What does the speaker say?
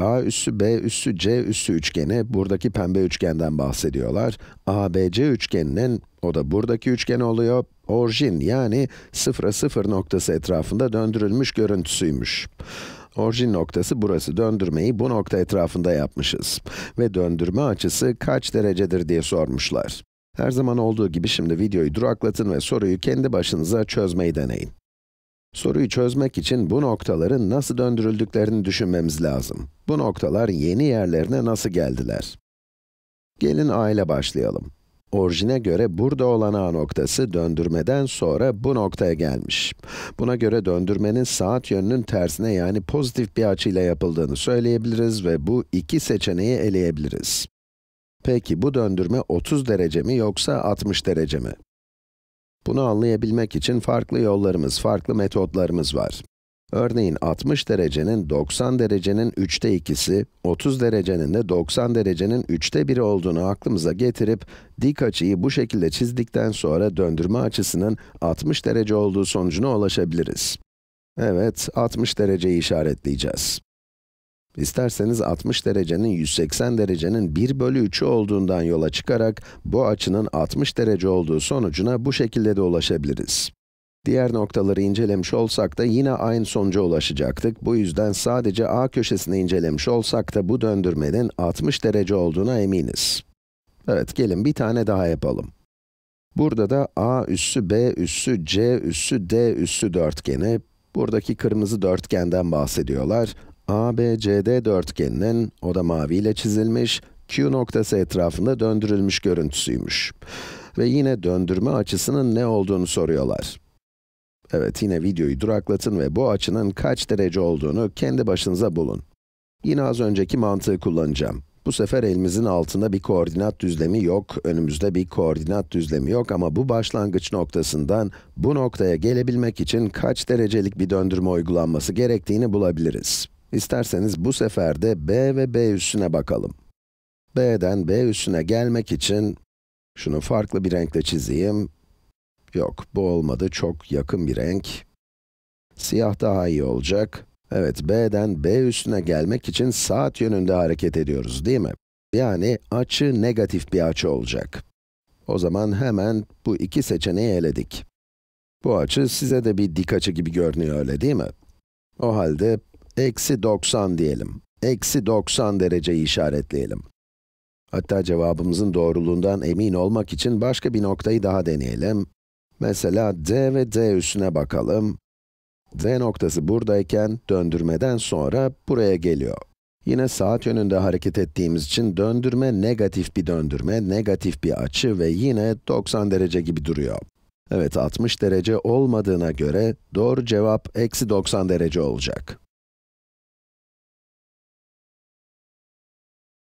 a üssü b üssü c üssü üçgeni, buradaki pembe üçgenden bahsediyorlar. ABC üçgeninin, o da buradaki üçgen oluyor, orijin yani sıfıra sıfır noktası etrafında döndürülmüş görüntüsüymüş. Orijin noktası burası. Döndürmeyi bu nokta etrafında yapmışız. Ve döndürme açısı kaç derecedir diye sormuşlar. Her zaman olduğu gibi şimdi videoyu duraklatın ve soruyu kendi başınıza çözmeyi deneyin. Soruyu çözmek için bu noktaların nasıl döndürüldüklerini düşünmemiz lazım. Bu noktalar yeni yerlerine nasıl geldiler? Gelin a ile başlayalım. Orijine göre burada olan a noktası döndürmeden sonra bu noktaya gelmiş. Buna göre döndürmenin saat yönünün tersine yani pozitif bir açıyla yapıldığını söyleyebiliriz ve bu iki seçeneği eleyebiliriz. Peki bu döndürme 30 derece mi yoksa 60 derece mi? Bunu anlayabilmek için farklı yollarımız, farklı metotlarımız var. Örneğin 60 derecenin 90 derecenin 3'te 2'si, 30 derecenin de 90 derecenin 3'te 1'i olduğunu aklımıza getirip, dik açıyı bu şekilde çizdikten sonra döndürme açısının 60 derece olduğu sonucuna ulaşabiliriz. Evet, 60 dereceyi işaretleyeceğiz. İsterseniz 60 derecenin 180 derecenin 1 bölü 3'ü olduğundan yola çıkarak, bu açının 60 derece olduğu sonucuna bu şekilde de ulaşabiliriz. Diğer noktaları incelemiş olsak da yine aynı sonuca ulaşacaktık. Bu yüzden sadece A köşesini incelemiş olsak da bu döndürmenin 60 derece olduğuna eminiz. Evet, gelin bir tane daha yapalım. Burada da A üssü B üssü C üssü D üssü dörtgeni, buradaki kırmızı dörtgenden bahsediyorlar. ABCD dörtgeninin, o da maviyle çizilmiş, Q noktası etrafında döndürülmüş görüntüsüymüş. Ve yine döndürme açısının ne olduğunu soruyorlar. Evet, yine videoyu duraklatın ve bu açının kaç derece olduğunu kendi başınıza bulun. Yine az önceki mantığı kullanacağım. Bu sefer elimizin altında bir koordinat düzlemi yok, önümüzde bir koordinat düzlemi yok ama bu başlangıç noktasından bu noktaya gelebilmek için kaç derecelik bir döndürme uygulanması gerektiğini bulabiliriz. İsterseniz bu sefer de b ve b üssüne bakalım. b'den b üssüne gelmek için şunu farklı bir renkle çizeyim. Yok, bu olmadı. Çok yakın bir renk. Siyah daha iyi olacak. Evet, b'den b üstüne gelmek için saat yönünde hareket ediyoruz, değil mi? Yani açı negatif bir açı olacak. O zaman hemen bu iki seçeneği eledik. Bu açı size de bir dik açı gibi görünüyor, öyle değil mi? O halde eksi 90 diyelim. Eksi 90 dereceyi işaretleyelim. Hatta cevabımızın doğruluğundan emin olmak için başka bir noktayı daha deneyelim. Mesela d ve d üssüne bakalım. d noktası buradayken döndürmeden sonra buraya geliyor. Yine saat yönünde hareket ettiğimiz için döndürme negatif bir döndürme, negatif bir açı ve yine 90 derece gibi duruyor. Evet, 60 derece olmadığına göre doğru cevap eksi 90 derece olacak.